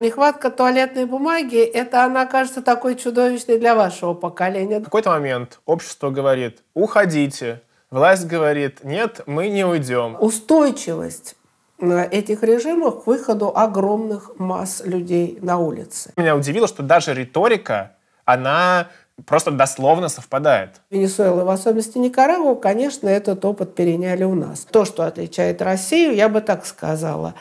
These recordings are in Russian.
Нехватка туалетной бумаги, это она кажется такой чудовищной для вашего поколения. В какой-то момент общество говорит «уходите», власть говорит «нет, мы не уйдем». Устойчивость этих режимов к выходу огромных масс людей на улице. Меня удивило, что даже риторика, она просто дословно совпадает. Венесуэла, в особенности Никарагуа, конечно, этот опыт переняли у нас. То, что отличает Россию, я бы так сказала,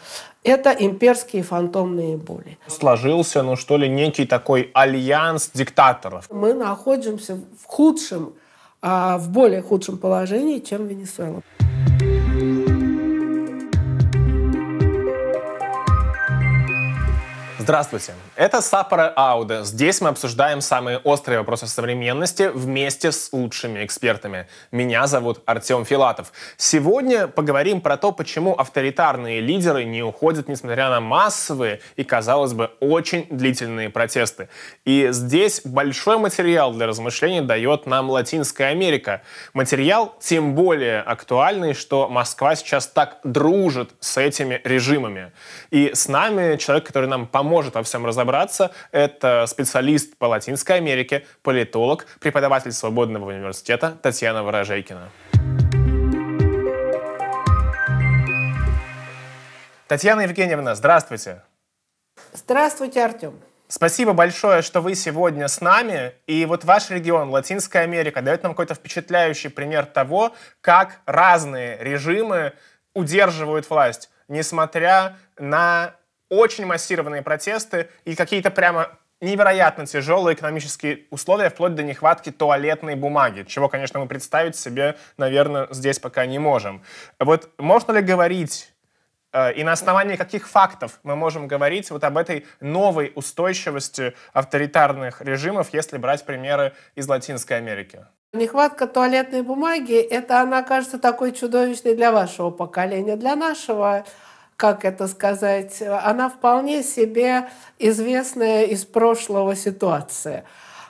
это имперские фантомные боли. Сложился, ну что ли, некий такой альянс диктаторов. Мы находимся в худшем, а, в более худшем положении, чем Венесуэла. Здравствуйте, это Сапора Ауда. Здесь мы обсуждаем самые острые вопросы современности вместе с лучшими экспертами. Меня зовут Артем Филатов. Сегодня поговорим про то, почему авторитарные лидеры не уходят, несмотря на массовые и, казалось бы, очень длительные протесты. И здесь большой материал для размышлений дает нам Латинская Америка. Материал тем более актуальный, что Москва сейчас так дружит с этими режимами. И с нами человек, который нам поможет поможет во всем разобраться, это специалист по Латинской Америке, политолог, преподаватель Свободного университета Татьяна Ворожейкина. Татьяна Евгеньевна, здравствуйте. Здравствуйте, Артем. Спасибо большое, что вы сегодня с нами. И вот ваш регион, Латинская Америка, дает нам какой-то впечатляющий пример того, как разные режимы удерживают власть, несмотря на очень массированные протесты и какие-то прямо невероятно тяжелые экономические условия, вплоть до нехватки туалетной бумаги, чего, конечно, мы представить себе, наверное, здесь пока не можем. Вот можно ли говорить э, и на основании каких фактов мы можем говорить вот об этой новой устойчивости авторитарных режимов, если брать примеры из Латинской Америки? Нехватка туалетной бумаги, это она кажется такой чудовищной для вашего поколения. Для нашего как это сказать, она вполне себе известная из прошлого ситуация.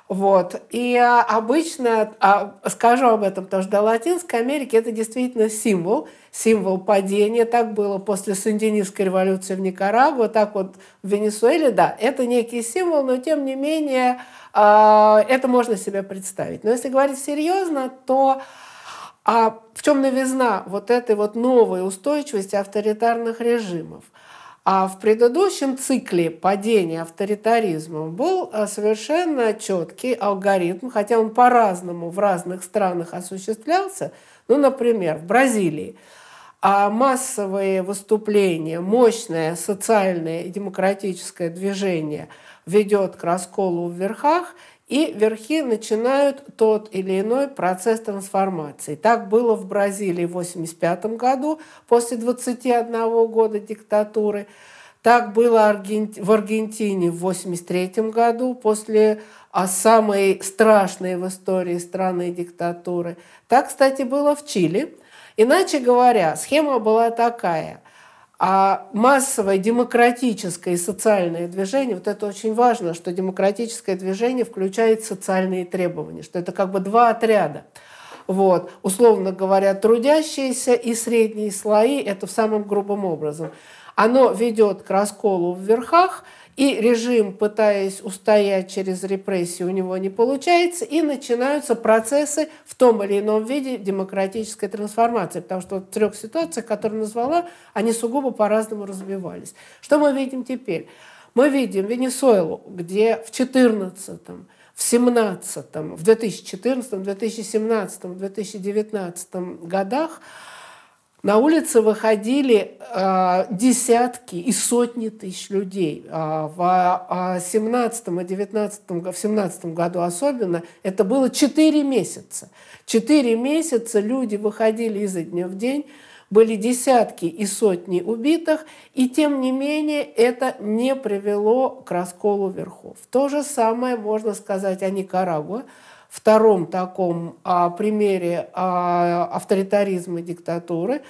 Вот. И обычно, а, скажу об этом, тоже, что до Латинской Америки это действительно символ, символ падения. Так было после Сандинистской революции в Никарагуа, так вот в Венесуэле, да, это некий символ, но тем не менее а, это можно себе представить. Но если говорить серьезно, то а в чем новизна вот этой вот новой устойчивости авторитарных режимов? А в предыдущем цикле падения авторитаризма был э, совершенно четкий алгоритм, хотя он по-разному в разных странах осуществлялся. Ну, например, в Бразилии а массовые выступления, мощное социальное и демократическое движение ведет к расколу в верхах, и верхи начинают тот или иной процесс трансформации. Так было в Бразилии в 1985 году, после 21 года диктатуры. Так было в Аргентине в 1983 году, после а, самой страшной в истории страны диктатуры. Так, кстати, было в Чили. Иначе говоря, схема была такая – а массовое демократическое и социальное движение, вот это очень важно, что демократическое движение включает социальные требования, что это как бы два отряда. Вот. Условно говоря, трудящиеся и средние слои, это в самом грубом образом. Оно ведет к расколу в верхах – и режим, пытаясь устоять через репрессии, у него не получается, и начинаются процессы в том или ином виде демократической трансформации, потому что в трех ситуациях, которые назвала, они сугубо по-разному развивались. Что мы видим теперь? Мы видим Венесуэлу, где в 14 в 17 в 2014, 2017, 2019 годах на улице выходили э, десятки и сотни тысяч людей. Э, в 17 а, и 19, в 17 году особенно это было 4 месяца. 4 месяца люди выходили изо дня в день, были десятки и сотни убитых, и тем не менее это не привело к расколу верхов. То же самое можно сказать о Никарагуа, втором таком а, примере а, авторитаризма и диктатуры,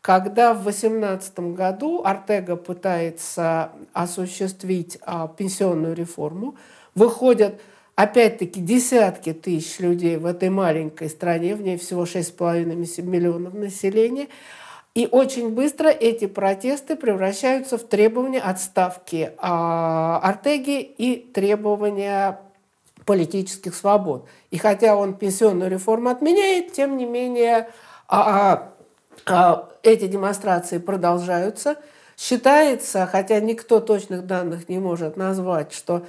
когда в 18 году Артега пытается осуществить а, пенсионную реформу, выходят опять-таки десятки тысяч людей в этой маленькой стране, в ней всего 6,5 миллионов населения, и очень быстро эти протесты превращаются в требования отставки а, Артеги и требования политических свобод. И хотя он пенсионную реформу отменяет, тем не менее а, а, а, эти демонстрации продолжаются. Считается, хотя никто точных данных не может назвать, что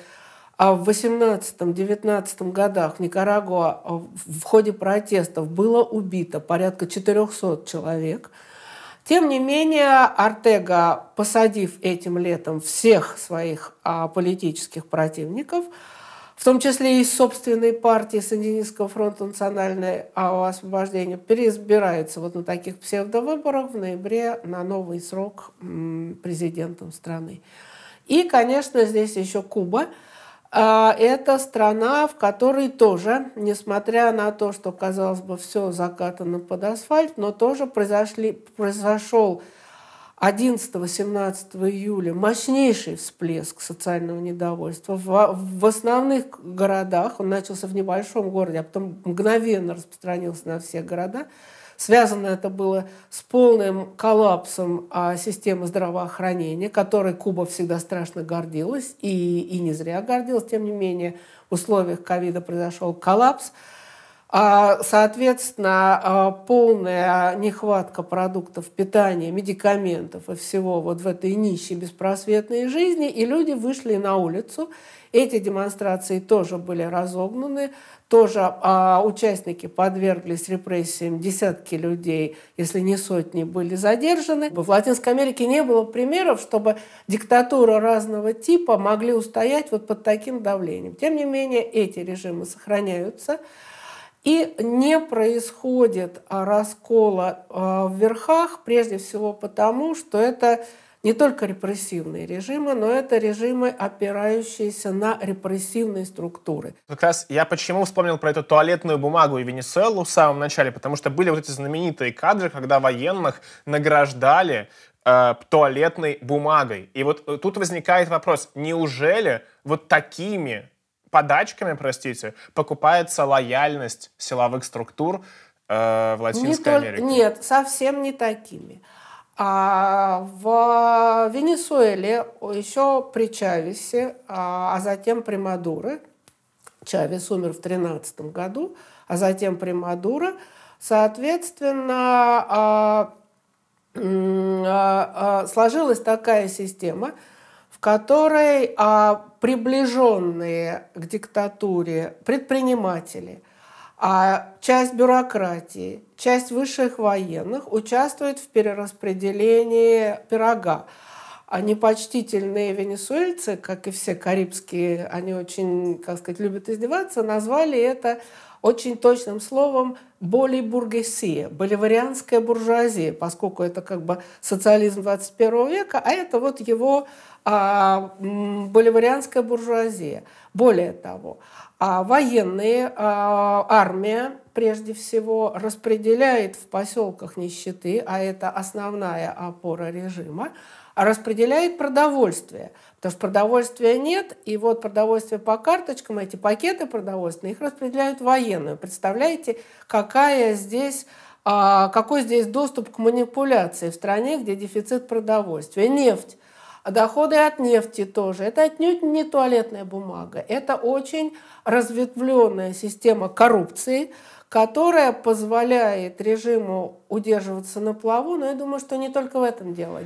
а, в 18-19 годах в Никарагуа а, в ходе протестов было убито порядка 400 человек. Тем не менее, Артега, посадив этим летом всех своих политических противников, в том числе и собственной партии Сандинистского фронта национальное освобождение, переизбирается вот на таких псевдовыборах в ноябре на новый срок президентом страны. И, конечно, здесь еще Куба. А, это страна, в которой тоже, несмотря на то, что, казалось бы, все закатано под асфальт, но тоже произошли, произошел 11 18 июля мощнейший всплеск социального недовольства. В, в основных городах, он начался в небольшом городе, а потом мгновенно распространился на все города, Связано это было с полным коллапсом а, системы здравоохранения, которой Куба всегда страшно гордилась, и, и не зря гордилась, тем не менее, в условиях ковида произошел коллапс. А, соответственно, а, полная нехватка продуктов питания, медикаментов и всего вот в этой нищей беспросветной жизни, и люди вышли на улицу. Эти демонстрации тоже были разогнаны, тоже а, участники подверглись репрессиям, десятки людей, если не сотни, были задержаны. В Латинской Америке не было примеров, чтобы диктатуры разного типа могли устоять вот под таким давлением. Тем не менее, эти режимы сохраняются – и не происходит а, раскола а, в верхах, прежде всего потому, что это не только репрессивные режимы, но это режимы, опирающиеся на репрессивные структуры. Как раз я почему вспомнил про эту туалетную бумагу и Венесуэлу в самом начале, потому что были вот эти знаменитые кадры, когда военных награждали э, туалетной бумагой. И вот э, тут возникает вопрос, неужели вот такими подачками, простите, покупается лояльность силовых структур э, в Латинской не Америке? Нет, совсем не такими. А в Венесуэле еще при Чавесе, а, а затем при Мадуре, Чавес умер в 2013 году, а затем при Мадуре, соответственно, а, а, сложилась такая система, в которой а, приближенные к диктатуре предприниматели, а часть бюрократии, часть высших военных участвует в перераспределении пирога. А непочтительные венесуэльцы, как и все карибские, они очень, как сказать, любят издеваться, назвали это очень точным словом более бургесия, боливарианская буржуазия, поскольку это как бы социализм 21 века, а это вот его а, боливарианская буржуазия. Более того, а военные, а, армия прежде всего распределяет в поселках нищеты, а это основная опора режима, а распределяет продовольствие. Потому что продовольствия нет, и вот продовольствие по карточкам, эти пакеты продовольственные, их распределяют военную. Представляете, какая здесь а, какой здесь доступ к манипуляции в стране, где дефицит продовольствия. Нефть. А доходы от нефти тоже. Это отнюдь не туалетная бумага. Это очень разветвленная система коррупции, которая позволяет режиму удерживаться на плаву. Но я думаю, что не только в этом дело.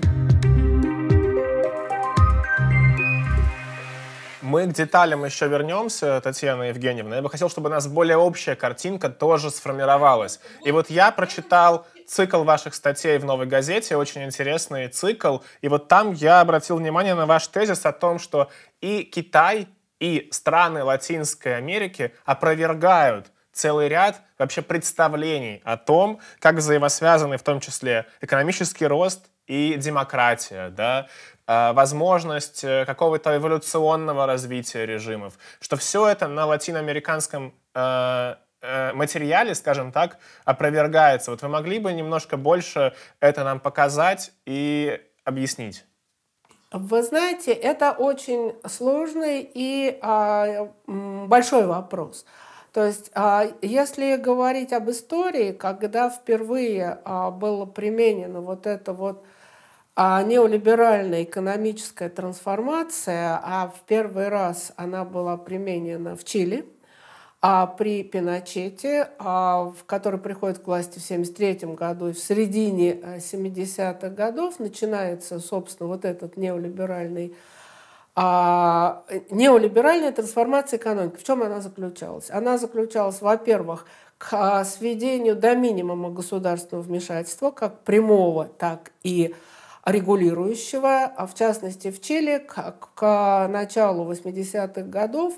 Мы к деталям еще вернемся, Татьяна Евгеньевна. Я бы хотел, чтобы у нас более общая картинка тоже сформировалась. И вот я прочитал цикл ваших статей в «Новой газете», очень интересный цикл. И вот там я обратил внимание на ваш тезис о том, что и Китай, и страны Латинской Америки опровергают целый ряд вообще представлений о том, как взаимосвязаны в том числе экономический рост и демократия, да, Э, возможность э, какого-то эволюционного развития режимов, что все это на латиноамериканском э, материале, скажем так, опровергается. Вот вы могли бы немножко больше это нам показать и объяснить? Вы знаете, это очень сложный и а, большой вопрос. То есть, а, если говорить об истории, когда впервые а, было применено вот это вот а неолиберальная экономическая трансформация, а в первый раз она была применена в Чили, а при Пиночете, а в который приходит к власти в 1973 году и в середине 70-х э, годов начинается, собственно, вот этот неолиберальный а, э, неолиберальная трансформация экономики. В чем она заключалась? Она заключалась, во-первых, к э, сведению до минимума государственного вмешательства, как прямого, так и регулирующего, а в частности в Чили к, к началу 80-х годов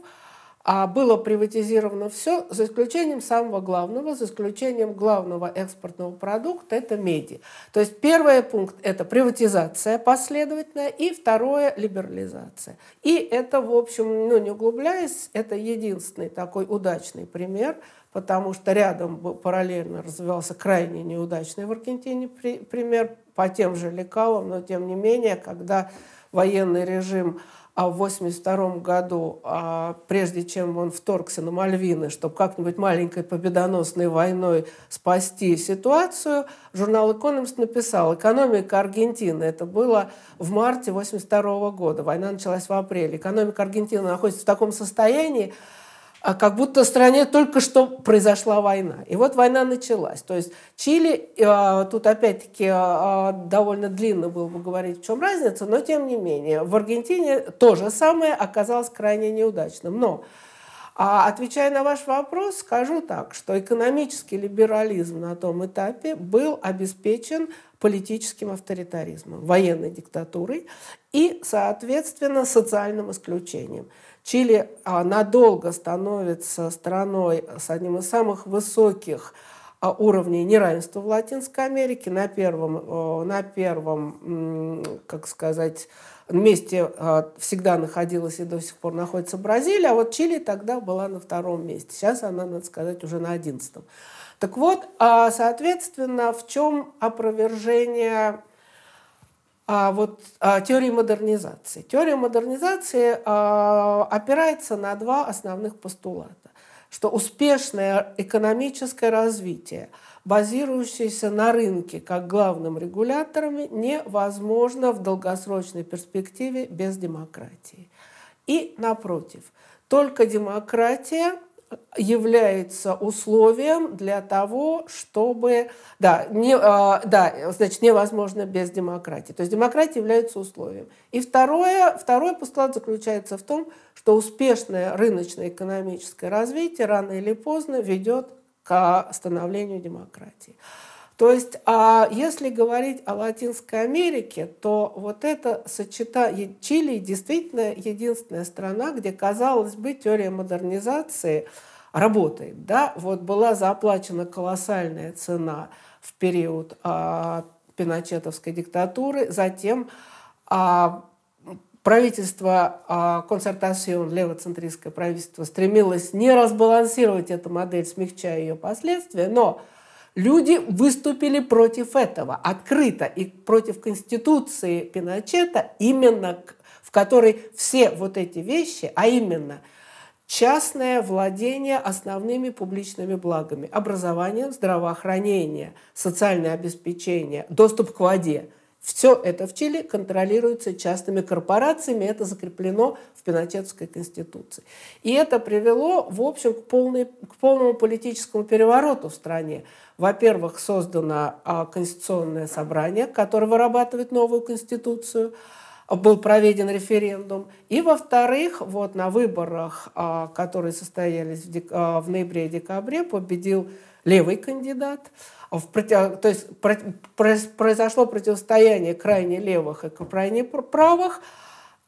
а, было приватизировано все, за исключением самого главного, за исключением главного экспортного продукта – это меди. То есть первый пункт – это приватизация последовательная, и второе – либерализация. И это, в общем, ну, не углубляясь, это единственный такой удачный пример, потому что рядом параллельно развивался крайне неудачный в Аргентине пример по тем же лекалам, но тем не менее, когда военный режим а в 1982 году, а, прежде чем он вторгся на Мальвины, чтобы как-нибудь маленькой победоносной войной спасти ситуацию, журнал «Экономист» написал «Экономика Аргентины». Это было в марте 1982 года, война началась в апреле. Экономика Аргентины находится в таком состоянии, а как будто в стране только что произошла война. И вот война началась. То есть Чили, э, тут опять-таки э, э, довольно длинно было бы говорить, в чем разница, но тем не менее, в Аргентине то же самое оказалось крайне неудачным. Но а, отвечая на ваш вопрос, скажу так, что экономический либерализм на том этапе был обеспечен политическим авторитаризмом, военной диктатурой и, соответственно, социальным исключением. Чили а, надолго становится страной с одним из самых высоких а, уровней неравенства в Латинской Америке. На первом, на первом как сказать, месте а, всегда находилась и до сих пор находится Бразилия, а вот Чили тогда была на втором месте. Сейчас она, надо сказать, уже на одиннадцатом. Так вот, соответственно, в чем опровержение а вот а, теории модернизации. Теория модернизации а, опирается на два основных постулата. Что успешное экономическое развитие, базирующееся на рынке как главным регулятором, невозможно в долгосрочной перспективе без демократии. И напротив, только демократия является условием для того, чтобы... Да, не, а, да, значит, невозможно без демократии. То есть демократия является условием. И второе, второй постулат заключается в том, что успешное рыночное экономическое развитие рано или поздно ведет к становлению демократии. То есть, а если говорить о Латинской Америке, то вот это сочетание Чили действительно единственная страна, где, казалось бы, теория модернизации работает. Да? Вот была заплачена колоссальная цена в период а, пиночетовской диктатуры, затем а, правительство а, концертацион, левоцентристское правительство, стремилось не разбалансировать эту модель, смягчая ее последствия, но Люди выступили против этого, открыто, и против Конституции Пиночета, именно в которой все вот эти вещи, а именно частное владение основными публичными благами, образованием, здравоохранение, социальное обеспечение, доступ к воде – все это в Чили контролируется частными корпорациями, это закреплено в Пиночетской конституции. И это привело, в общем, к, полной, к полному политическому перевороту в стране. Во-первых, создано а, конституционное собрание, которое вырабатывает новую конституцию, а, был проведен референдум. И, во-вторых, вот на выборах, а, которые состоялись в, дек... в ноябре-декабре, победил левый кандидат – в против... то есть произошло противостояние крайне левых и крайне правых,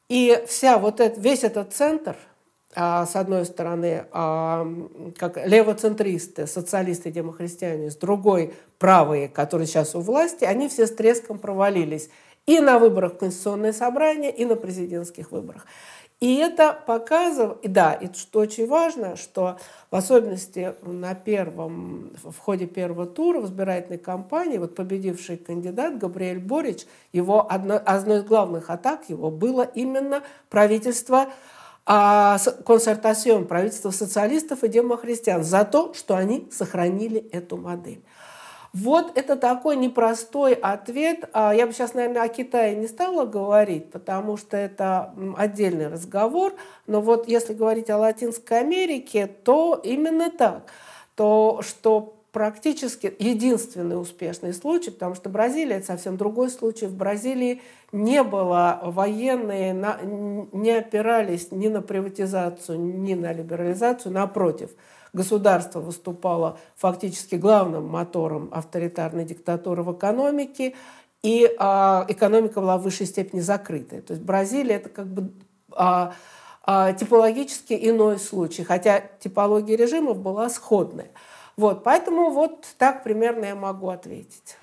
и вся вот этот весь этот центр, а, с одной стороны, а, как левоцентристы, социалисты, демохристиане, с другой правые, которые сейчас у власти, они все с треском провалились и на выборах в Конституционное собрание, и на президентских выборах. И это показывает, и да, и что очень важно, что в особенности на первом, в ходе первого тура в избирательной кампании вот победивший кандидат Габриэль Борич, его одно, одной из главных атак его было именно правительство а консортацион правительства социалистов и демохристиан за то, что они сохранили эту модель. Вот это такой непростой ответ. А, я бы сейчас, наверное, о Китае не стала говорить, потому что это отдельный разговор. Но вот если говорить о Латинской Америке, то именно так. То, что практически единственный успешный случай, потому что Бразилия – это совсем другой случай. В Бразилии не было военные, на, не опирались ни на приватизацию, ни на либерализацию, напротив – государство выступало фактически главным мотором авторитарной диктатуры в экономике, и а, экономика была в высшей степени закрытая. То есть Бразилия это как бы а, а, типологически иной случай, хотя типология режимов была сходная. Вот, поэтому вот так примерно я могу ответить.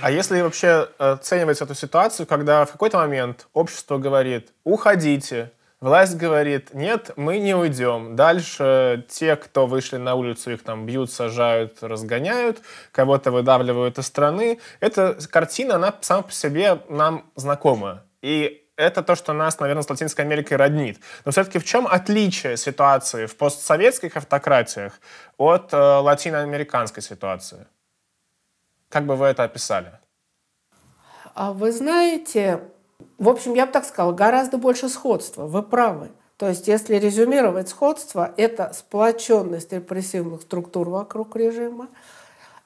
А если вообще э, оценивать эту ситуацию, когда в какой-то момент общество говорит «уходите», Власть говорит, нет, мы не уйдем. Дальше те, кто вышли на улицу, их там бьют, сажают, разгоняют, кого-то выдавливают из страны. Эта картина, она сама по себе нам знакома. И это то, что нас, наверное, с Латинской Америкой роднит. Но все-таки в чем отличие ситуации в постсоветских автократиях от э, латиноамериканской ситуации? Как бы вы это описали? А вы знаете, в общем, я бы так сказала, гораздо больше сходства, вы правы. То есть, если резюмировать сходство, это сплоченность репрессивных структур вокруг режима.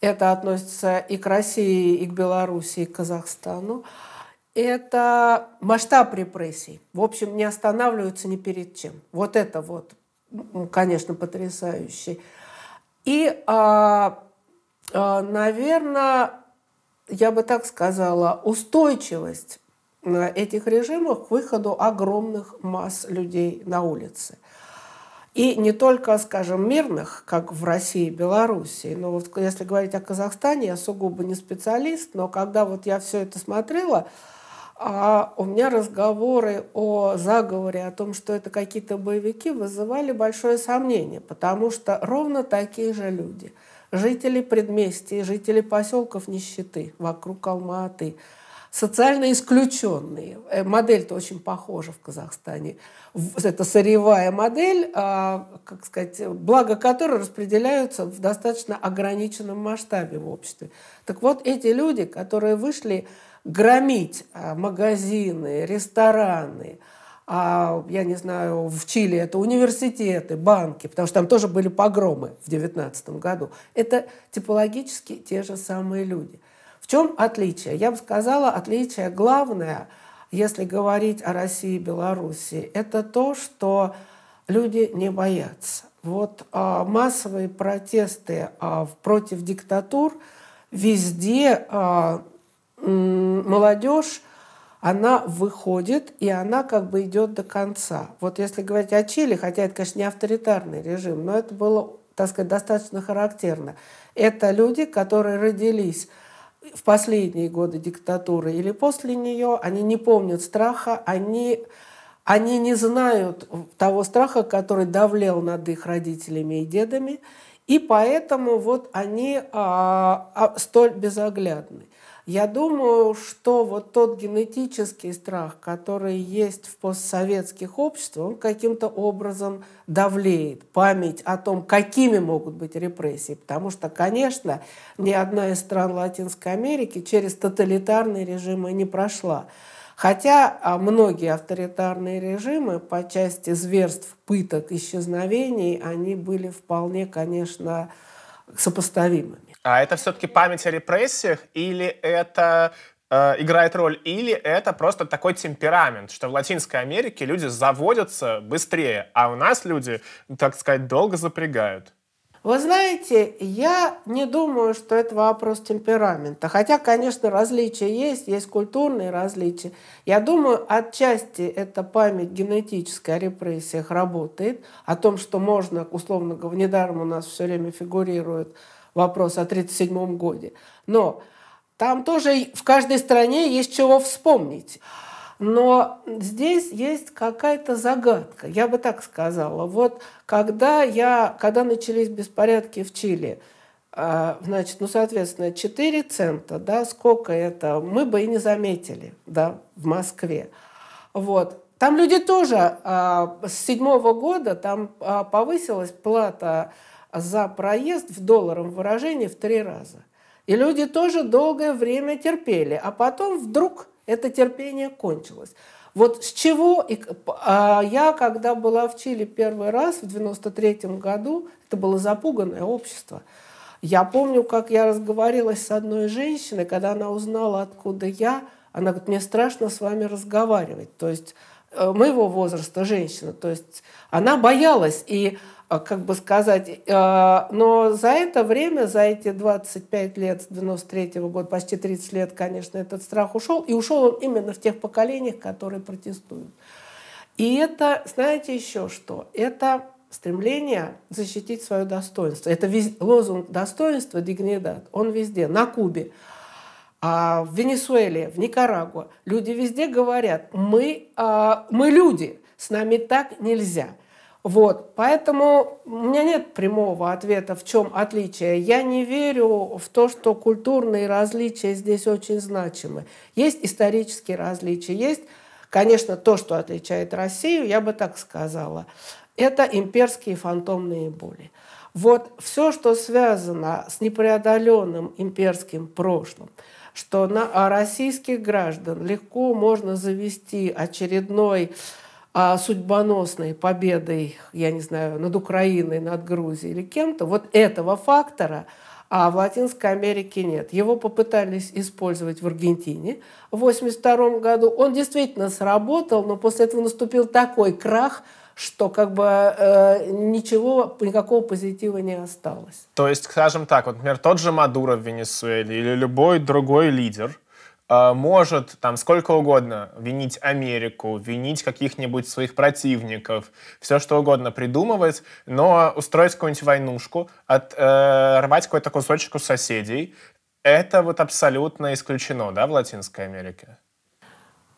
Это относится и к России, и к Белоруссии, и к Казахстану. Это масштаб репрессий. В общем, не останавливаются ни перед чем. Вот это вот, конечно, потрясающе. И, а, а, наверное, я бы так сказала, устойчивость этих режимов к выходу огромных масс людей на улицы. И не только, скажем, мирных, как в России и Белоруссии, но вот если говорить о Казахстане, я сугубо не специалист, но когда вот я все это смотрела, а у меня разговоры о заговоре, о том, что это какие-то боевики, вызывали большое сомнение, потому что ровно такие же люди, жители предместий, жители поселков нищеты вокруг Алматы, социально исключенные. Э, модель-то очень похожа в Казахстане. Это сырьевая модель, а, как сказать, благо которой распределяются в достаточно ограниченном масштабе в обществе. Так вот, эти люди, которые вышли громить а, магазины, рестораны, а, я не знаю, в Чили это университеты, банки, потому что там тоже были погромы в 19 году. Это типологически те же самые люди – в чем отличие? Я бы сказала, отличие главное, если говорить о России и Беларуси, это то, что люди не боятся. Вот а, массовые протесты а, против диктатур везде а, молодежь она выходит, и она как бы идет до конца. Вот если говорить о Чили, хотя это, конечно, не авторитарный режим, но это было, так сказать, достаточно характерно. Это люди, которые родились в последние годы диктатуры или после нее, они не помнят страха, они, они не знают того страха, который давлел над их родителями и дедами, и поэтому вот они а, а, столь безоглядны. Я думаю, что вот тот генетический страх, который есть в постсоветских обществах, он каким-то образом давлеет память о том, какими могут быть репрессии. Потому что, конечно, ни одна из стран Латинской Америки через тоталитарные режимы не прошла. Хотя а, многие авторитарные режимы по части зверств, пыток, исчезновений, они были вполне, конечно, сопоставимыми. А это все-таки память о репрессиях или это э, играет роль, или это просто такой темперамент, что в Латинской Америке люди заводятся быстрее, а у нас люди, так сказать, долго запрягают? Вы знаете, я не думаю, что это вопрос темперамента. Хотя, конечно, различия есть, есть культурные различия. Я думаю, отчасти эта память генетическая о репрессиях работает, о том, что можно, условно говоря, недаром у нас все время фигурирует вопрос о 1937 годе. Но там тоже в каждой стране есть чего вспомнить. Но здесь есть какая-то загадка, я бы так сказала. Вот когда, я, когда начались беспорядки в Чили, э, значит, ну, соответственно, 4 цента, да, сколько это, мы бы и не заметили, да, в Москве. Вот. Там люди тоже а, с седьмого года, там а, повысилась плата за проезд в долларовом выражении в три раза. И люди тоже долгое время терпели, а потом вдруг это терпение кончилось. Вот с чего а я, когда была в Чили первый раз в 93 году, это было запуганное общество. Я помню, как я разговаривала с одной женщиной, когда она узнала, откуда я, она говорит, мне страшно с вами разговаривать. То есть э, моего возраста женщина. То есть она боялась. И а, как бы сказать, а, но за это время, за эти 25 лет, с 93 -го года, почти 30 лет, конечно, этот страх ушел, и ушел он именно в тех поколениях, которые протестуют. И это, знаете еще что? Это стремление защитить свое достоинство. Это вез... лозунг достоинства, дигнидат, он везде, на Кубе, а в Венесуэле, в Никарагуа. Люди везде говорят, мы, а, мы люди, с нами так нельзя – вот, поэтому у меня нет прямого ответа, в чем отличие. Я не верю в то, что культурные различия здесь очень значимы. Есть исторические различия, есть, конечно, то, что отличает Россию, я бы так сказала. Это имперские фантомные боли. Вот все, что связано с непреодоленным имперским прошлым, что на а российских граждан легко можно завести очередной а судьбоносной победой, я не знаю, над Украиной, над Грузией или кем-то, вот этого фактора а в Латинской Америке нет. Его попытались использовать в Аргентине в 1982 году. Он действительно сработал, но после этого наступил такой крах, что как бы э, ничего, никакого позитива не осталось. То есть, скажем так, вот, например, тот же Мадуро в Венесуэле или любой другой лидер, Э, может там сколько угодно винить Америку, винить каких-нибудь своих противников, все что угодно придумывать, но устроить какую-нибудь войнушку, оторвать э, какой-то кусочек у соседей, это вот абсолютно исключено, да, в Латинской Америке?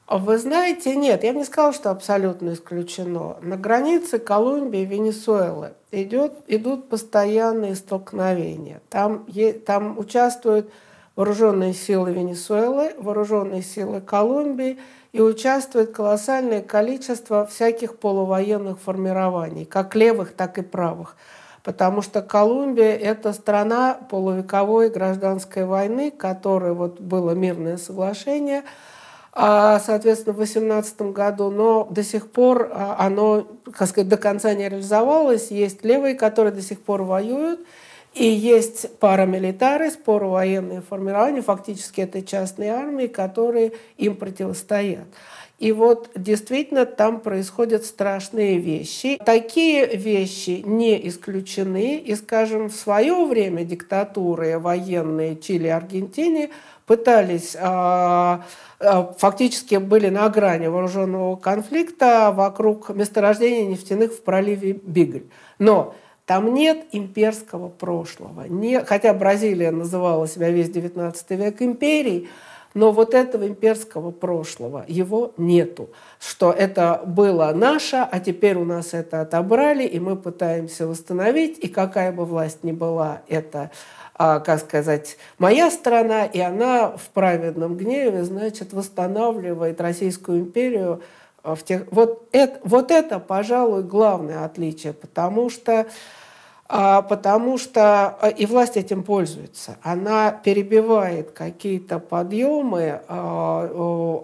А вы знаете, нет, я не сказала, что абсолютно исключено. На границе Колумбии и Венесуэлы идет, идут постоянные столкновения. Там, там участвуют вооруженные силы Венесуэлы, вооруженные силы Колумбии, и участвует колоссальное количество всяких полувоенных формирований, как левых, так и правых. Потому что Колумбия – это страна полувековой гражданской войны, которой вот было мирное соглашение, а, соответственно, в 2018 году, но до сих пор а, оно, как сказать, до конца не реализовалось. Есть левые, которые до сих пор воюют – и есть спору военные формирования, фактически это частные армии, которые им противостоят. И вот действительно там происходят страшные вещи. Такие вещи не исключены. И, скажем, в свое время диктатуры военные Чили и Аргентины пытались, а, а, фактически были на грани вооруженного конфликта а вокруг месторождения нефтяных в проливе Бигль. Но там нет имперского прошлого. Не, хотя Бразилия называла себя весь XIX век империей, но вот этого имперского прошлого, его нету. Что это было наше, а теперь у нас это отобрали, и мы пытаемся восстановить, и какая бы власть ни была, это, а, как сказать, моя страна, и она в праведном гневе, значит, восстанавливает Российскую империю а, в тех... вот, это, вот это, пожалуй, главное отличие, потому что а, потому что а, и власть этим пользуется. Она перебивает какие-то подъемы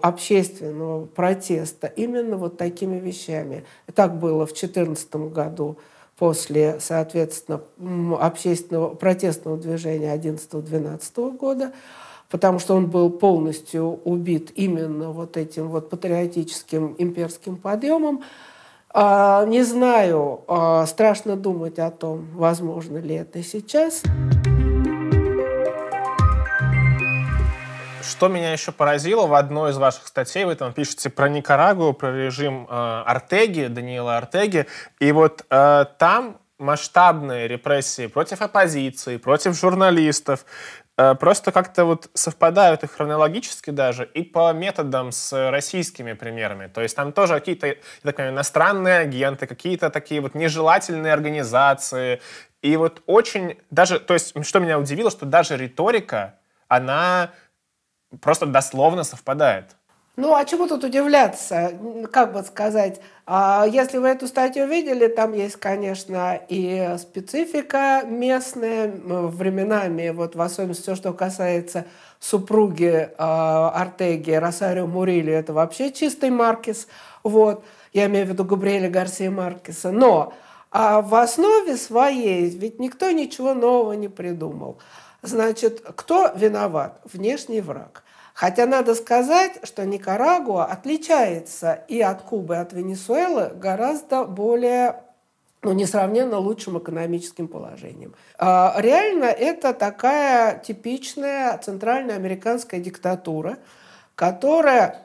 общественного протеста именно вот такими вещами. Так было в 2014 году после, соответственно, общественного протестного движения 11-12 года потому что он был полностью убит именно вот этим вот патриотическим имперским подъемом. А, не знаю, а, страшно думать о том, возможно ли это сейчас. Что меня еще поразило, в одной из ваших статей вы там пишете про Никарагуа, про режим э, Артеги, Даниила Артеги, и вот э, там масштабные репрессии против оппозиции, против журналистов. Э, просто как-то вот совпадают и хронологически даже, и по методам с российскими примерами. То есть там тоже какие-то, так понимаю, иностранные агенты, какие-то такие вот нежелательные организации. И вот очень даже, то есть что меня удивило, что даже риторика, она просто дословно совпадает. Ну, а чему тут удивляться? Как бы сказать, а если вы эту статью видели, там есть, конечно, и специфика местная, временами, вот в особенности все, что касается супруги а, Артеги Росарио Мурили, это вообще чистый Маркес, вот, я имею в виду Габриэля Гарсия Маркеса, но а в основе своей ведь никто ничего нового не придумал. Значит, кто виноват? Внешний враг – Хотя надо сказать, что Никарагуа отличается и от Кубы, и от Венесуэлы гораздо более ну, несравненно лучшим экономическим положением. А, реально это такая типичная центральноамериканская диктатура, которая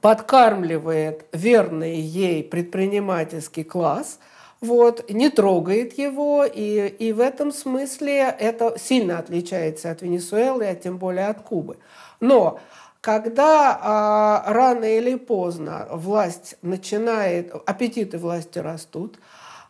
подкармливает верный ей предпринимательский класс – вот, не трогает его, и, и в этом смысле это сильно отличается от Венесуэлы, а тем более от Кубы. Но когда а, рано или поздно власть начинает, аппетиты власти растут,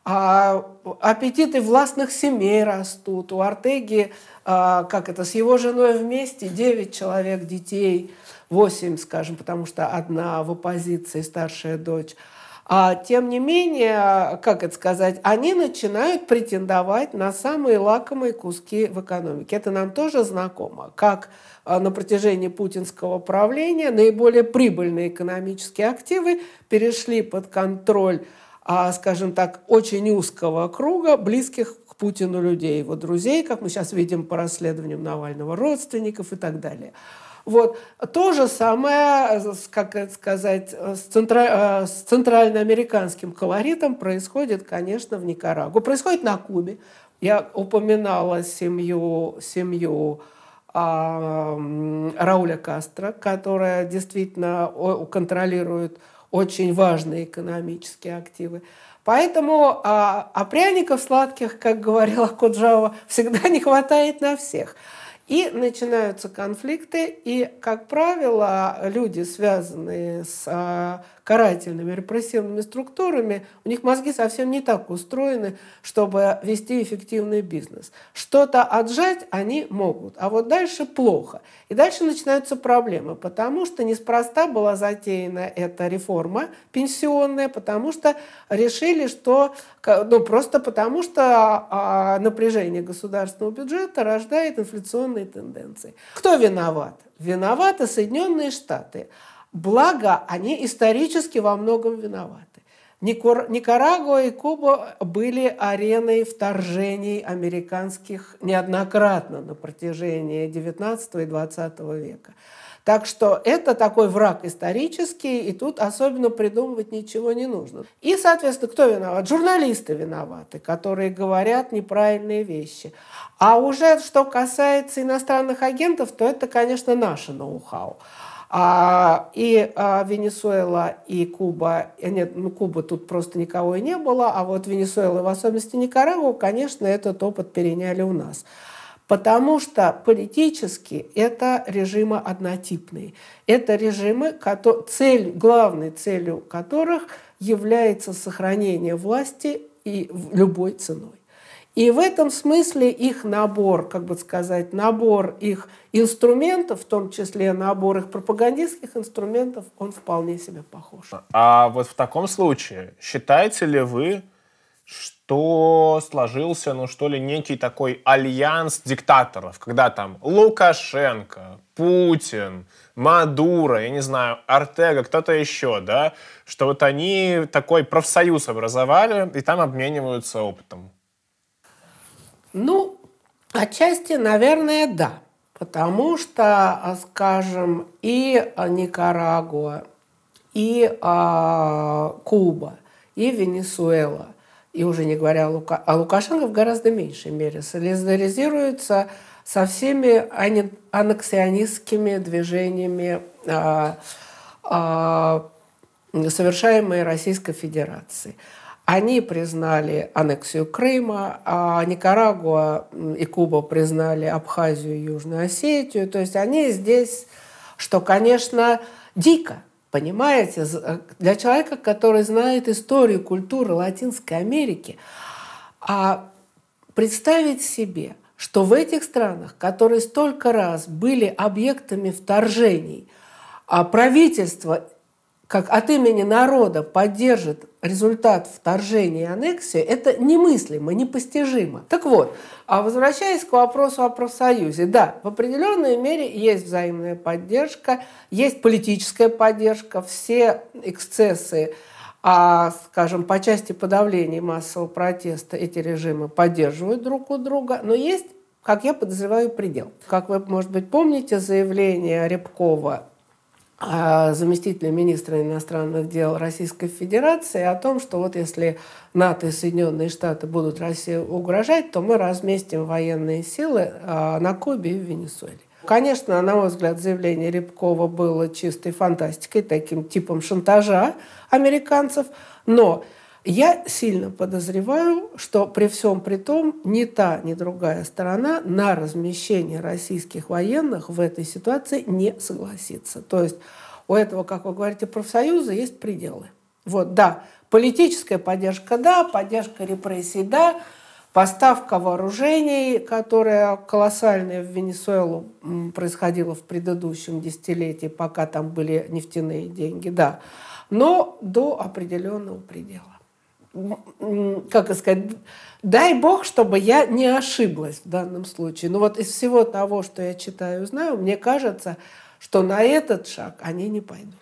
а, аппетиты властных семей растут, у Артеги, а, как это, с его женой вместе 9 человек детей, 8, скажем, потому что одна в оппозиции, старшая дочь – а, тем не менее, как это сказать, они начинают претендовать на самые лакомые куски в экономике. Это нам тоже знакомо, как а, на протяжении путинского правления наиболее прибыльные экономические активы перешли под контроль, а, скажем так, очень узкого круга близких к Путину людей, его друзей, как мы сейчас видим по расследованиям Навального, родственников и так далее. Вот. То же самое, э, как это сказать, э, с, центра... Э, с центральноамериканским колоритом происходит, конечно, в Никарагу. Происходит на Кубе. Я упоминала семью, семью а, Рауля Кастро, которая действительно контролирует очень важные экономические активы. Поэтому а, а пряников сладких, как говорила Куджава, всегда не хватает на всех – и начинаются конфликты, и, как правило, люди, связанные с а, карательными, репрессивными структурами, у них мозги совсем не так устроены, чтобы вести эффективный бизнес. Что-то отжать они могут, а вот дальше плохо. И дальше начинаются проблемы, потому что неспроста была затеяна эта реформа пенсионная, потому что решили, что, ну просто потому что а, а, напряжение государственного бюджета рождает инфляционные тенденции. Кто виноват? Виноваты Соединенные Штаты. Благо, они исторически во многом виноваты. Никор... Никарагуа и Куба были ареной вторжений американских неоднократно на протяжении XIX и XX века. Так что это такой враг исторический, и тут особенно придумывать ничего не нужно. И, соответственно, кто виноват? Журналисты виноваты, которые говорят неправильные вещи. А уже что касается иностранных агентов, то это, конечно, наше ноу-хау. А, и а, Венесуэла и Куба, э, нет, ну Кубы тут просто никого и не было, а вот Венесуэла, в особенности Никарагуа, конечно, этот опыт переняли у нас. Потому что политически это режимы однотипные. Это режимы, которые, цель, главной целью которых является сохранение власти и любой ценой. И в этом смысле их набор, как бы сказать, набор их инструментов, в том числе набор их пропагандистских инструментов, он вполне себе похож. А вот в таком случае считаете ли вы, что сложился, ну что ли, некий такой альянс диктаторов, когда там Лукашенко, Путин, Мадуро, я не знаю, Артега, кто-то еще, да, что вот они такой профсоюз образовали и там обмениваются опытом. Ну, отчасти, наверное, да. Потому что, а, скажем, и а, Никарагуа, и а, Куба, и Венесуэла, и уже не говоря о, Лука... о Лукашенко в гораздо меньшей мере, солидаризируются со всеми аннексионистскими движениями, а, а, совершаемые Российской Федерацией. Они признали аннексию Крыма, а Никарагуа и Куба признали Абхазию и Южную Осетию. То есть они здесь, что, конечно, дико, понимаете, э, для человека, который знает историю, культуры Латинской Америки, а представить себе, что в этих странах, которые столько раз были объектами вторжений, а правительства как от имени народа поддержит результат вторжения и аннексии, это немыслимо, непостижимо. Так вот, а возвращаясь к вопросу о профсоюзе, да, в определенной мере есть взаимная поддержка, есть политическая поддержка, все эксцессы, а, скажем, по части подавления массового протеста эти режимы поддерживают друг у друга, но есть как я подозреваю, предел. Как вы, может быть, помните заявление Рябкова а, заместителя министра иностранных дел Российской Федерации о том, что вот если НАТО и Соединенные Штаты будут России угрожать, то мы разместим военные силы а, на Кубе и в Венесуэле. Конечно, на мой взгляд, заявление Рябкова было чистой фантастикой, таким типом шантажа американцев, но я сильно подозреваю, что при всем при том ни та, ни другая сторона на размещение российских военных в этой ситуации не согласится. То есть у этого, как вы говорите, профсоюза есть пределы. Вот, да, политическая поддержка – да, поддержка репрессий – да, поставка вооружений, которая колоссальная в Венесуэлу происходила в предыдущем десятилетии, пока там были нефтяные деньги, да, но до определенного предела как сказать, дай бог, чтобы я не ошиблась в данном случае. Но вот из всего того, что я читаю и знаю, мне кажется, что на этот шаг они не пойдут.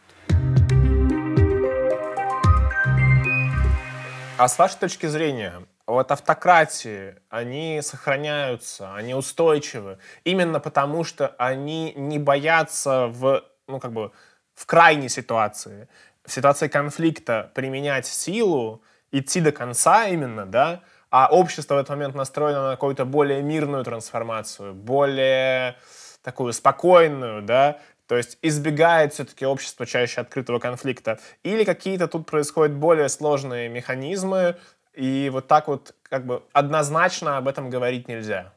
А с вашей точки зрения, вот автократии, они сохраняются, они устойчивы, именно потому что они не боятся в, ну, как бы, в крайней ситуации, в ситуации конфликта применять силу, идти до конца именно, да, а общество в этот момент настроено на какую-то более мирную трансформацию, более такую спокойную, да, то есть избегает все-таки общество чаще открытого конфликта. Или какие-то тут происходят более сложные механизмы, и вот так вот как бы однозначно об этом говорить нельзя.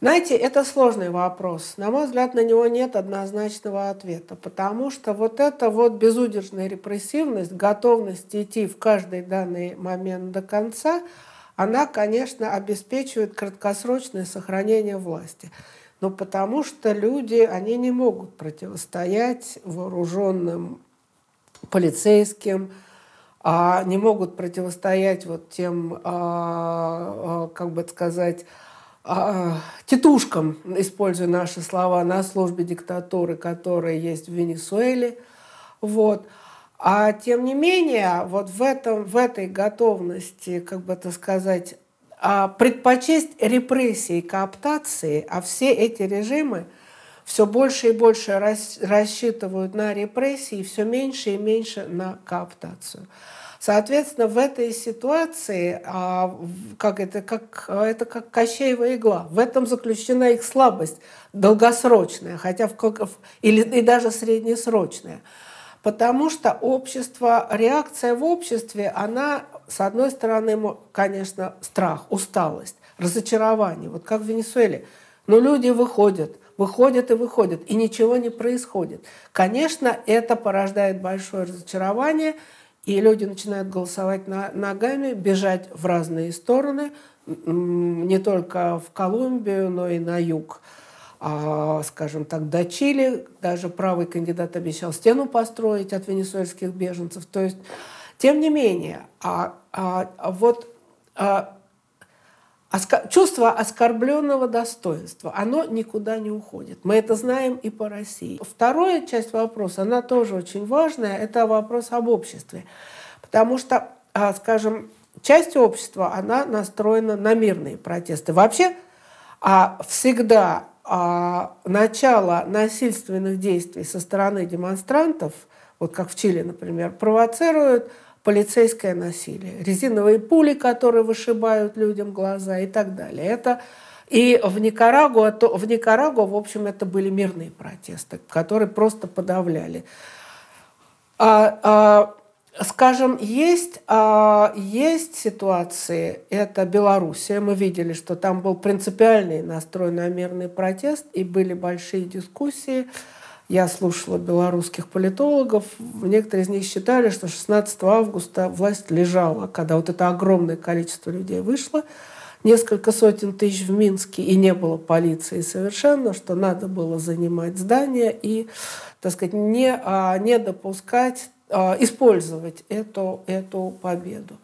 Знаете, это сложный вопрос. На мой взгляд, на него нет однозначного ответа, потому что вот эта вот безудержная репрессивность, готовность идти в каждый данный момент до конца, она, конечно, обеспечивает краткосрочное сохранение власти. Но потому что люди, они не могут противостоять вооруженным полицейским, а не могут противостоять вот тем, а, а, как бы сказать, а, а, тетушкам, используя наши слова, на службе диктатуры, которая есть в Венесуэле. Вот. А тем не менее, вот в, этом, в этой готовности, как бы это сказать, а, предпочесть репрессии кооптации, а все эти режимы все больше и больше рассчитывают на репрессии, все меньше и меньше на кооптацию. Соответственно, в этой ситуации а, как это, как, а, это как кощеева игла. В этом заключена их слабость долгосрочная, хотя в, или, и даже среднесрочная. Потому что общество, реакция в обществе, она, с одной стороны, конечно, страх, усталость, разочарование. Вот как в Венесуэле. Но ну, люди выходят, выходят и выходят, и ничего не происходит. Конечно, это порождает большое разочарование – и люди начинают голосовать на, ногами, бежать в разные стороны, не только в Колумбию, но и на юг. А, скажем так, до Чили даже правый кандидат обещал стену построить от венесуэльских беженцев. То есть, тем не менее, а, а, а вот а, Чувство оскорбленного достоинства, оно никуда не уходит. Мы это знаем и по России. Вторая часть вопроса, она тоже очень важная, это вопрос об обществе. Потому что, а, скажем, часть общества, она настроена на мирные протесты. Вообще а всегда а, начало насильственных действий со стороны демонстрантов, вот как в Чили, например, провоцируют полицейское насилие, резиновые пули, которые вышибают людям глаза и так далее. Это и в Никарагуа, то, в Никарагуа, в общем, это были мирные протесты, которые просто подавляли. А, а, Скажем, есть, а, есть ситуации, это Белоруссия, мы видели, что там был принципиальный настрой на мирный протест, и были большие дискуссии, я слушала белорусских политологов. Некоторые из них считали, что 16 августа власть лежала, когда вот это огромное количество людей вышло, несколько сотен тысяч в Минске, и не было полиции совершенно, что надо было занимать здание и, так сказать, не, а, не допускать, а, использовать эту, эту победу.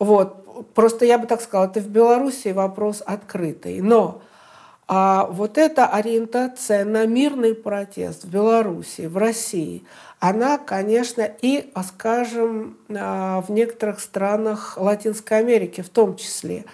Вот. Просто я бы так сказала, это в Беларуси вопрос открытый. Но а вот эта ориентация на мирный протест в Беларуси, в России, она, конечно, и, а скажем, а, в некоторых странах Латинской Америки в том числе,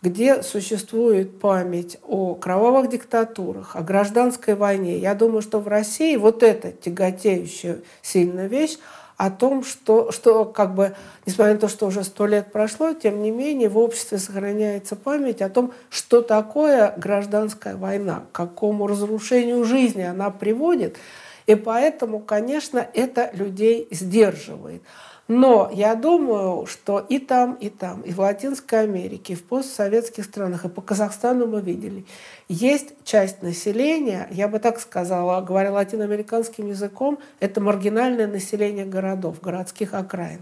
где существует память о кровавых диктатурах, о гражданской войне. Я думаю, что в России вот эта тяготеющая сильная вещь, о том, что, что как бы, несмотря на то, что уже сто лет прошло, тем не менее в обществе сохраняется память о том, что такое гражданская война, к какому разрушению жизни она приводит. И поэтому, конечно, это людей сдерживает. Но я думаю, что и там, и там, и в Латинской Америке, и в постсоветских странах, и по Казахстану мы видели, есть часть населения, я бы так сказала, говоря латиноамериканским языком, это маргинальное население городов, городских окраин,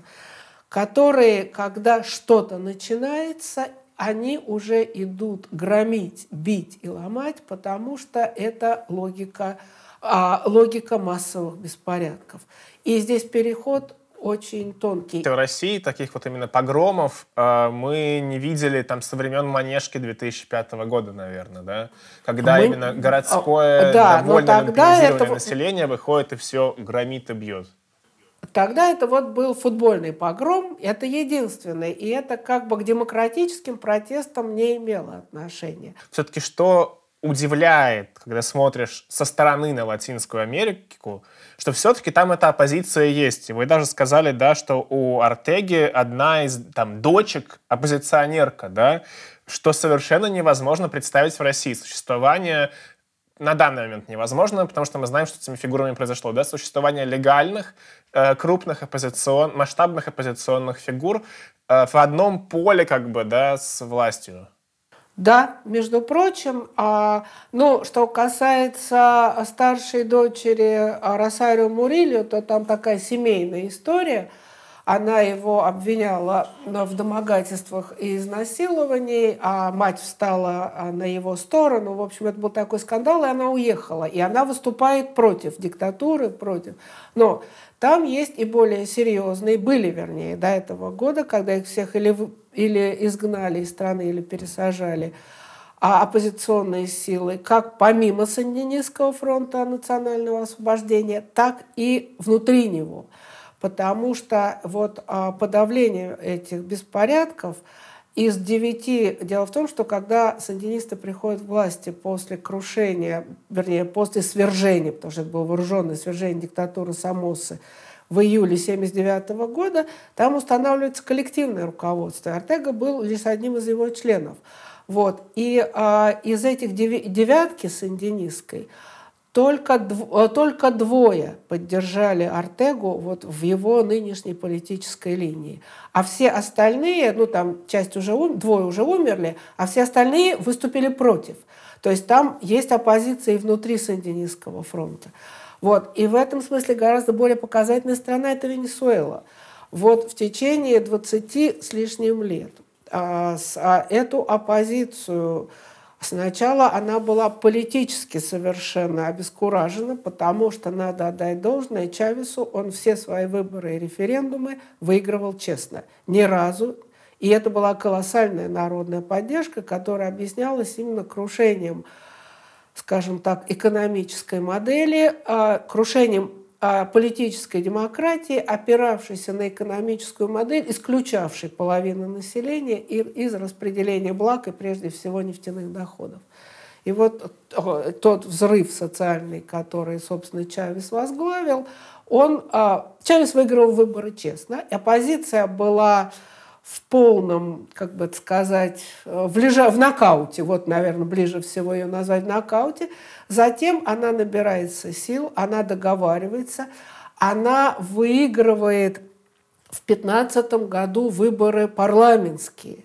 которые, когда что-то начинается, они уже идут громить, бить и ломать, потому что это логика а, логика массовых беспорядков. И здесь переход очень тонкий. В России таких вот именно погромов э, мы не видели там со времен Манежки 2005 года, наверное, да? Когда мы... именно городское а, да, довольно это... население выходит и все громит и бьет. Тогда это вот был футбольный погром, это единственный, и это как бы к демократическим протестам не имело отношения. Все-таки что удивляет, когда смотришь со стороны на Латинскую Америку, что все-таки там эта оппозиция есть. И вы даже сказали, да, что у Артеги одна из там дочек оппозиционерка, да, что совершенно невозможно представить в России. Существование на данный момент невозможно, потому что мы знаем, что с этими фигурами произошло, да, существование легальных, э, крупных оппозицион, масштабных оппозиционных фигур э, в одном поле, как бы, да, с властью. Да, между прочим, а, ну, что касается старшей дочери а, Росарио Мурильо, то там такая семейная история. Она его обвиняла в домогательствах и изнасиловании, а мать встала а, на его сторону. В общем, это был такой скандал, и она уехала. И она выступает против диктатуры, против. Но там есть и более серьезные, были, вернее, до этого года, когда их всех или, или изгнали из страны, или пересажали а оппозиционные силы, как помимо Сандинистского фронта национального освобождения, так и внутри него. Потому что вот а, подавление этих беспорядков – из девяти... Дело в том, что когда сандинисты приходят к власти после крушения, вернее, после свержения, потому что это было вооруженное свержение диктатуры Самосы, в июле 1979 -го года, там устанавливается коллективное руководство. Артега был лишь одним из его членов. Вот. И а, из этих девятки сандинистской только, дв... Э, только двое поддержали Артегу вот в его нынешней политической линии. А все остальные, ну там часть уже ум... двое уже умерли, а все остальные выступили против. То есть там есть оппозиция и внутри Сандинистского фронта. Вот. И в этом смысле гораздо более показательная страна – это Венесуэла. Вот в течение 20 с лишним лет а, с, а, эту оппозицию Сначала она была политически совершенно обескуражена, потому что, надо отдать должное, Чавесу он все свои выборы и референдумы выигрывал честно. Ни разу. И это была колоссальная народная поддержка, которая объяснялась именно крушением скажем так, экономической модели, а, крушением политической демократии, опиравшейся на экономическую модель, исключавшей половину населения из распределения благ и прежде всего нефтяных доходов. И вот тот взрыв социальный, который, собственно, Чавес возглавил, он... А, Чавес выиграл выборы честно. Оппозиция была в полном, как бы сказать, э, в, лежа, в нокауте, вот, наверное, ближе всего ее назвать в нокауте. Затем она набирается сил, она договаривается, она выигрывает в 2015 году выборы парламентские.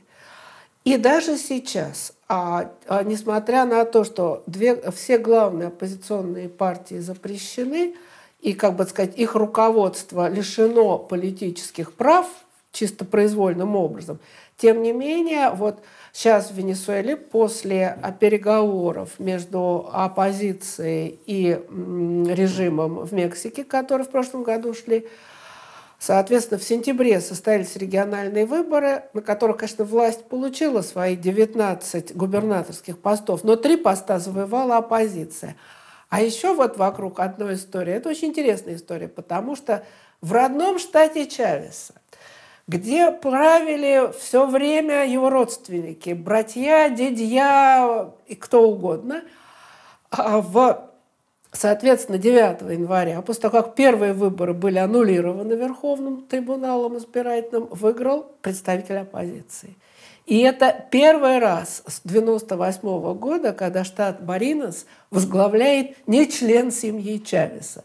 И даже сейчас, а, а, несмотря на то, что две, все главные оппозиционные партии запрещены, и, как бы сказать, их руководство лишено политических прав – чисто произвольным образом. Тем не менее, вот сейчас в Венесуэле после а, переговоров между оппозицией и режимом в Мексике, которые в прошлом году шли, Соответственно, в сентябре состоялись региональные выборы, на которых, конечно, власть получила свои 19 губернаторских постов, но три поста завоевала оппозиция. А еще вот вокруг одной истории, это очень интересная история, потому что в родном штате Чавеса где правили все время его родственники, братья, дедья и кто угодно. А в, соответственно, 9 января, а после того, как первые выборы были аннулированы Верховным трибуналом избирательным, выиграл представитель оппозиции. И это первый раз с 1998 года, когда штат Маринос возглавляет не член семьи Чавеса.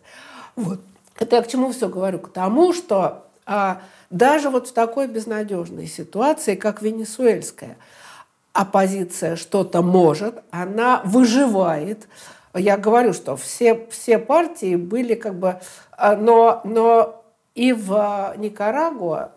Вот. Это я к чему все говорю? К тому, что а, даже вот в такой безнадежной ситуации, как венесуэльская, оппозиция что-то может, она выживает. Я говорю, что все, все партии были как бы... А, но, но и в а, Никарагуа,